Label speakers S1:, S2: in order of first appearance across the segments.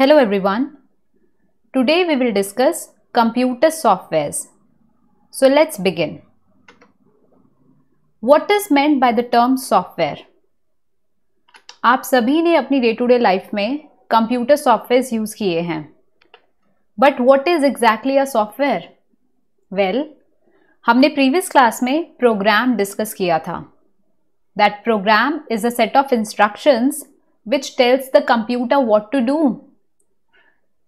S1: Hello everyone. Today we will discuss computer softwares so let's begin What is meant by the term software आप सभी ने अपनी day to day life में computer software use किए हैं but what is exactly a software well हमने previous class में program discuss किया था that program is a set of instructions which tells the computer what to do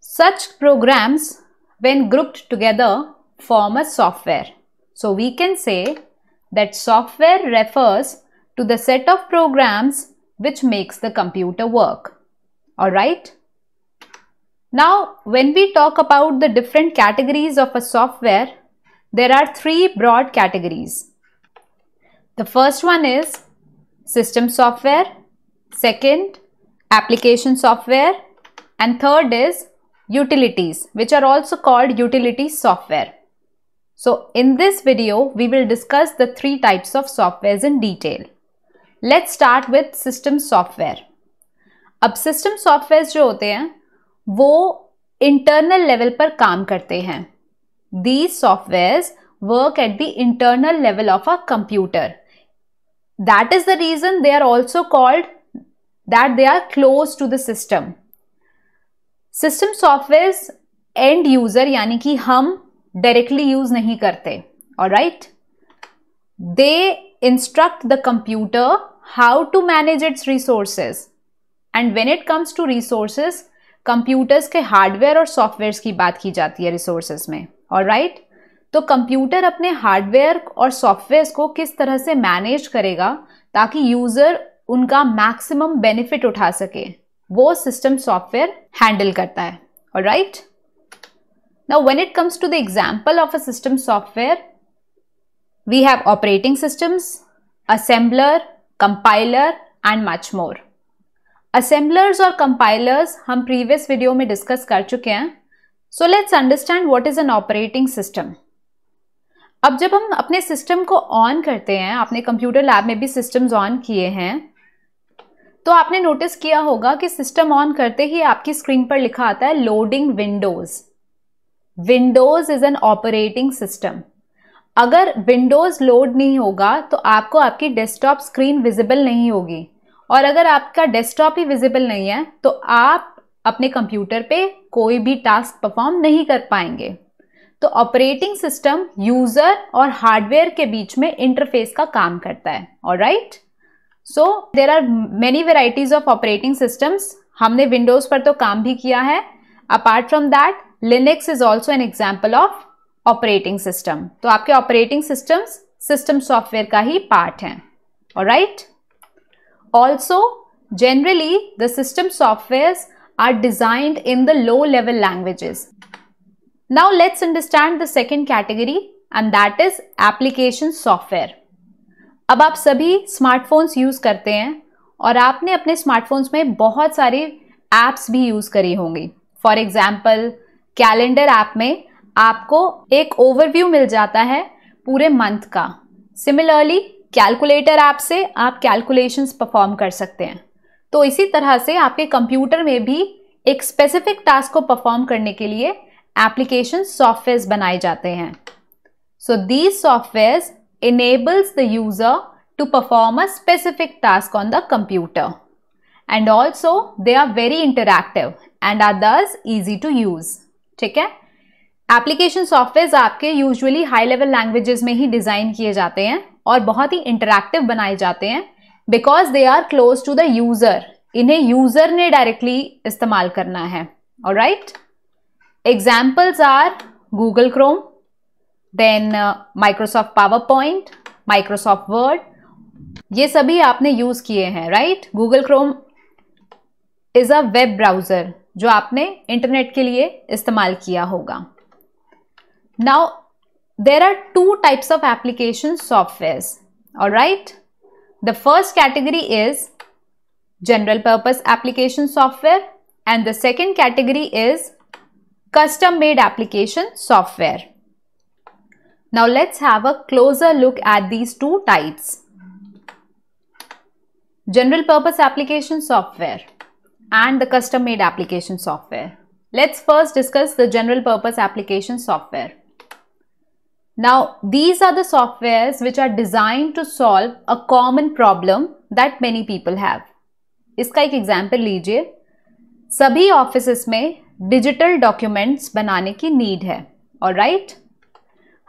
S1: Such programs, when grouped together, form a software. So we can say that software refers to the set of programs which makes the computer work. Alright? Now, when we talk about the different categories of a software, there are three broad categories. The first one is system software, second application software and third is utilities which are also called utility software. So in this video, we will discuss the three types of softwares in detail. Let's start with system software. Now system softwares are internal level. Par kaam karte These softwares work at the internal level of a computer. That is the reason they are also called that they are close to the system. System software and user यानी कि हम directly use नहीं करते all right they instruct the computer how to manage its resources and when it comes to resources computers के hardware और software की बात की जाती है रिसोर्सेज में और राइट right? तो कंप्यूटर अपने हार्डवेयर और सॉफ्टवेयर को किस तरह से मैनेज करेगा ताकि यूज़र उनका मैक्सिमम बेनिफिट उठा सके वो सिस्टम सॉफ्टवेयर हैंडल करता है all right now when it comes to the example of a system software we have operating systems assembler compiler and much more assemblers और कंपाइलर्स हम प्रीवियस वीडियो में discuss कर चुके हैं so let's understand what is an operating system अब जब हम अपने सिस्टम को ऑन करते हैं अपने कंप्यूटर लैब में भी सिस्टम्स ऑन किए हैं तो आपने नोटिस किया होगा कि सिस्टम ऑन करते ही आपकी स्क्रीन पर लिखा आता है loading Windows Windows is an operating system अगर विंडोज लोड नहीं होगा तो आपको आपकी डेस्कटॉप स्क्रीन विजिबल नहीं होगी और अगर आपका डेस्कटॉप ही विजिबल नहीं है तो आप अपने कंप्यूटर पे कोई भी टास्क परफॉर्म नहीं कर पाएंगे तो ऑपरेटिंग सिस्टम यूजर और हार्डवेयर के बीच में इंटरफेस का काम करता है all right right? So there are many varieties of operating systems हमने विंडोज पर तो काम भी किया है apart from that Linux is also an example of operating system तो आपके ऑपरेटिंग सिस्टम्स सिस्टम सॉफ्टवेयर का ही पार्ट है right also generally the system softwares are designed in the low level languages now let's understand the second category and that is application software अब आप सभी smartphones use करते हैं और आपने अपने स्मार्टफोन्स में बहुत सारे ऐप्स भी यूज़ करी होंगी फॉर एग्ज़ाम्पल कैलेंडर ऐप में आपको एक ओवरव्यू मिल जाता है पूरे मंथ का सिमिलरली कैलकुलेटर ऐप से आप कैलकुलेशंस परफॉर्म कर सकते हैं तो इसी तरह से आपके कंप्यूटर में भी एक स्पेसिफिक टास्क को परफॉर्म करने के लिए एप्लीकेशन सॉफ्टवेयर बनाए जाते हैं so these softwares enables the user to perform a specific task on the computer. And also they are very interactive and are thus easy to use. ठीक है application software आपके usually high level languages में ही design किए जाते हैं और बहुत ही इंटरेक्टिव बनाए जाते हैं because they are close to the user इन्हें यूज़र ने डायरेक्टली इस्तेमाल करना है all right examples are Google Chrome then Microsoft PowerPoint Microsoft Word ये सभी आपने यूज़ किए हैं right Google Chrome is a web browser जो आपने इंटरनेट के लिए इस्तेमाल किया होगा now there are two types of application software all right the first category is general purpose application software and the second category is custom made application software Now let's have a closer look at these two types. General purpose application software and the custom made application software. Let's first discuss the general purpose application software. Now, these are the softwares which are designed to solve a common problem that many people have. Iska ek example lijiye. Sabhi offices में digital documents banane ki need hai. All right?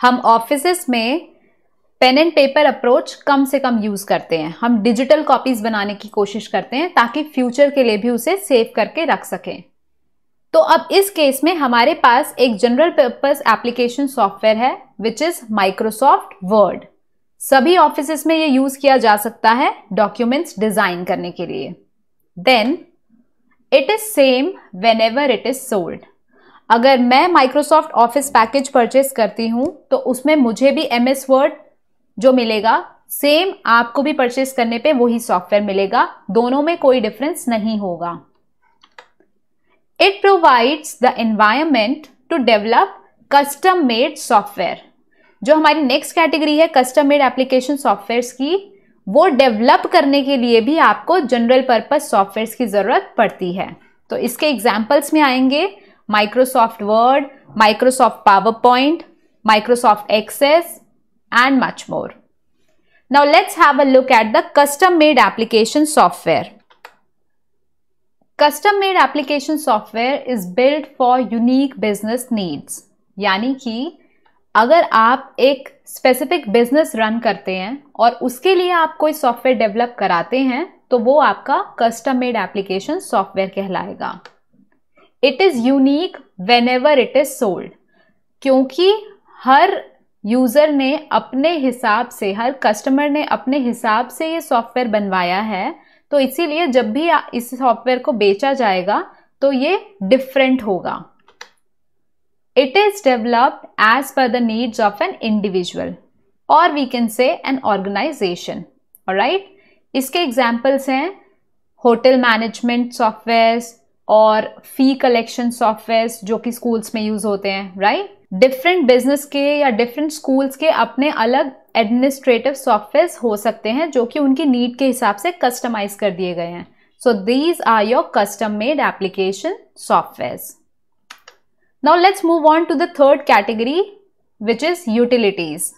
S1: हम office में pen and paper approach कम से कम use करते हैं हम digital copies बनाने की कोशिश करते हैं ताकि फ्यूचर के लिए भी उसे सेव करके रख सकें तो अब इस केस में हमारे पास एक जनरल पर्पस एप्लीकेशन सॉफ्टवेयर है विच इज़ माइक्रोसॉफ्ट वर्ड सभी ऑफिस में ये यूज़ किया जा सकता है डॉक्यूमेंट्स डिज़ाइन करने के लिए then it is same whenever it is sold अगर मैं माइक्रोसॉफ्ट ऑफिस पैकेज परचेस करती हूँ तो उसमें मुझे भी एम एस वर्ड जो मिलेगा सेम आपको भी परचेस करने पे वही सॉफ्टवेयर मिलेगा दोनों में कोई डिफरेंस नहीं होगा it provides the environment to develop custom made software जो हमारी नेक्स्ट कैटेगरी है कस्टम मेड एप्लीकेशन सॉफ्टवेयर की वो डेवलप करने के लिए भी आपको जनरल पर्पज सॉफ्टवेयर की ज़रूरत पड़ती है तो इसके एग्जाम्पल्स में आएंगे Microsoft Word, Microsoft PowerPoint, Microsoft Access and much more. Now let's have a look at the custom made application software. Custom made application software is built for unique business needs. यानी कि अगर आप एक specific business run करते हैं और उसके लिए आप कोई सॉफ्टवेयर डेवलप कराते हैं तो वो आपका कस्टम मेड एप्लीकेशन सॉफ्टवेयर कहलाएगा it is unique whenever it is sold क्योंकि हर यूज़र ने अपने हिसाब से हर कस्टमर ने अपने हिसाब से ये सॉफ्टवेयर बनवाया है तो इसीलिए जब भी इस सॉफ्टवेयर को बेचा जाएगा तो ये डिफरेंट होगा it is developed as per the needs of an individual और we can say an organization right इसके एग्जाम्पल्स हैं होटल मैनेजमेंट सॉफ्टवेयर और फी कलेक्शन सॉफ्टवेयर जो कि स्कूल्स में यूज होते हैं राइट डिफरेंट बिजनेस के या डिफरेंट स्कूल्स के अपने अलग एडमिनिस्ट्रेटिव सॉफ्टवेयर हो सकते हैं जो कि उनकी नीड के हिसाब से कस्टमाइज कर दिए गए हैं so these are your custom made application software now let's move on to the third category which is utilities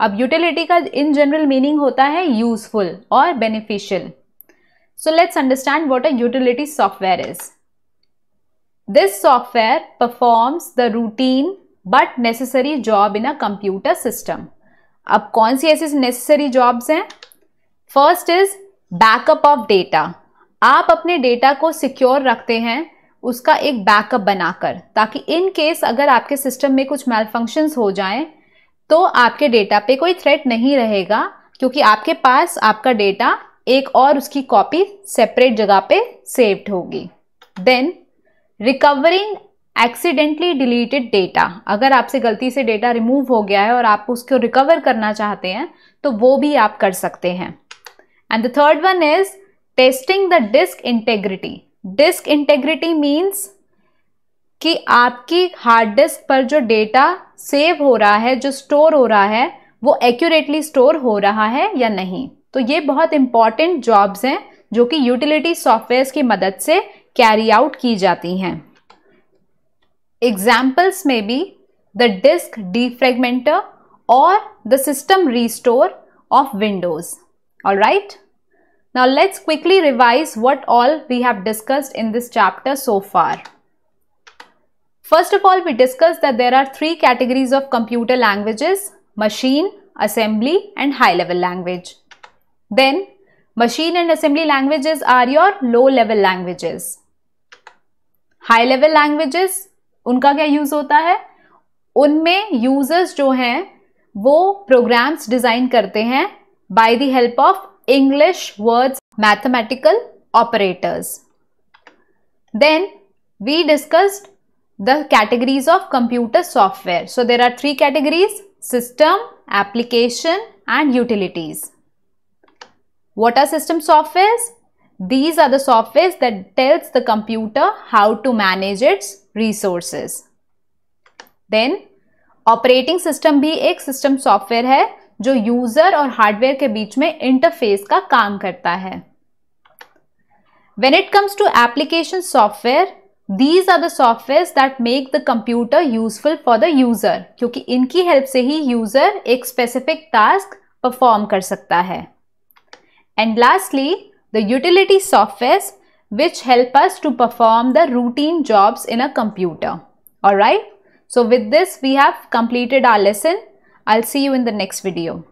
S1: अब यूटिलिटी का इन जनरल मीनिंग होता है यूजफुल और beneficial so let's understand what a utility software is This software performs the routine but necessary job in a computer system. अब कौन सी ऐसी necessary jobs हैं first is backup of data आप अपने डेटा को सिक्योर रखते हैं उसका एक बैकअप बनाकर ताकि इन केस अगर आपके सिस्टम में कुछ मेल मेलफंक्शंस हो जाए तो आपके डेटा पे कोई थ्रेट नहीं रहेगा क्योंकि आपके पास आपका डेटा एक और उसकी कॉपी सेपरेट जगह पे सेव्ड होगी then recovering accidentally deleted data अगर आपसे गलती से डेटा रिमूव हो गया है और आप उसको रिकवर करना चाहते हैं तो वो भी आप कर सकते हैं and the third one is testing the disk integrity disk integrity means कि आपकी हार्ड डिस्क पर जो डेटा सेव हो रहा है जो स्टोर हो रहा है वो एक्यूरेटली स्टोर हो रहा है या नहीं तो ये बहुत इंपॉर्टेंट जॉब्स हैं जो कि यूटिलिटी सॉफ्टवेयर की मदद से कैरी आउट की जाती हैं एग्जाम्पल्स में भी द डिस्क डी फ्रेगमेंटर और the system restore of Windows all right now let's quickly revise what all we have discussed in this chapter so far first of all we discuss that there are three categories of computer languages machine assembly and high level language then machine and assembly languages are your low level languages high level languages उनका क्या use होता है उनमें users जो है वो programmes design करते हैं by the help of English words mathematical operators then we discussed the categories of computer software so there are three categories system application and utilities what are system software These are the softwares that tells the computer how to manage its resources. Then operating system भी एक system software है जो user और hardware के बीच में interface का काम करता है When it comes to application software, these are the softwares that make the computer useful for the user क्योंकि इनकी हेल्प से ही यूजर एक स्पेसिफिक टास्क परफॉर्म कर सकता है and lastly the utility softwares which help us to perform the routine jobs in a computer. Alright, so with this we have completed our lesson. I'll see you in the next video.